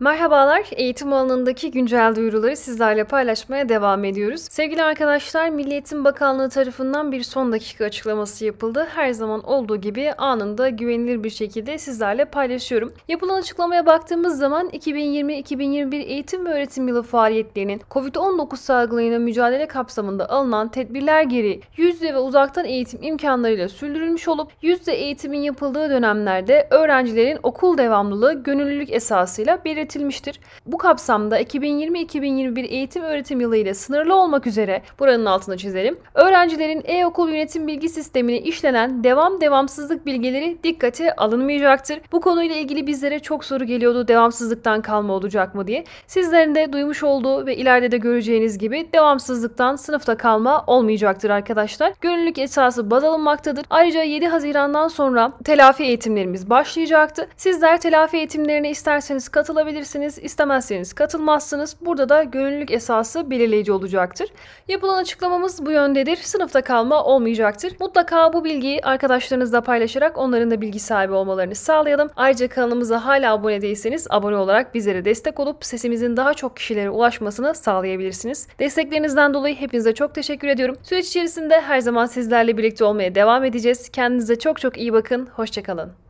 Merhabalar, eğitim alanındaki güncel duyuruları sizlerle paylaşmaya devam ediyoruz. Sevgili arkadaşlar, Milli Eğitim Bakanlığı tarafından bir son dakika açıklaması yapıldı. Her zaman olduğu gibi anında güvenilir bir şekilde sizlerle paylaşıyorum. Yapılan açıklamaya baktığımız zaman 2020-2021 eğitim ve öğretim yılı faaliyetlerinin COVID-19 salgınıyla mücadele kapsamında alınan tedbirler geri yüzde ve uzaktan eğitim imkanlarıyla sürdürülmüş olup yüzde eğitimin yapıldığı dönemlerde öğrencilerin okul devamlılığı gönüllülük esasıyla belirtilmiştir üretilmiştir. Bu kapsamda 2020-2021 eğitim öğretim yılı ile sınırlı olmak üzere buranın altını çizelim. Öğrencilerin e-okul yönetim bilgi sistemine işlenen devam devamsızlık bilgileri dikkate alınmayacaktır. Bu konuyla ilgili bizlere çok soru geliyordu devamsızlıktan kalma olacak mı diye. Sizlerin de duymuş olduğu ve ileride de göreceğiniz gibi devamsızlıktan sınıfta kalma olmayacaktır arkadaşlar. Gönüllülük esası baz alınmaktadır. Ayrıca 7 Haziran'dan sonra telafi eğitimlerimiz başlayacaktı. Sizler telafi eğitimlerine isterseniz katılabilirsiniz katılabilirsiniz, istemezseniz katılmazsınız. Burada da gönüllülük esası belirleyici olacaktır. Yapılan açıklamamız bu yöndedir. Sınıfta kalma olmayacaktır. Mutlaka bu bilgiyi arkadaşlarınızla paylaşarak onların da bilgi sahibi olmalarını sağlayalım. Ayrıca kanalımıza hala abone değilseniz abone olarak bizlere destek olup sesimizin daha çok kişilere ulaşmasını sağlayabilirsiniz. Desteklerinizden dolayı hepinize çok teşekkür ediyorum. Süreç içerisinde her zaman sizlerle birlikte olmaya devam edeceğiz. Kendinize çok çok iyi bakın. Hoşçakalın.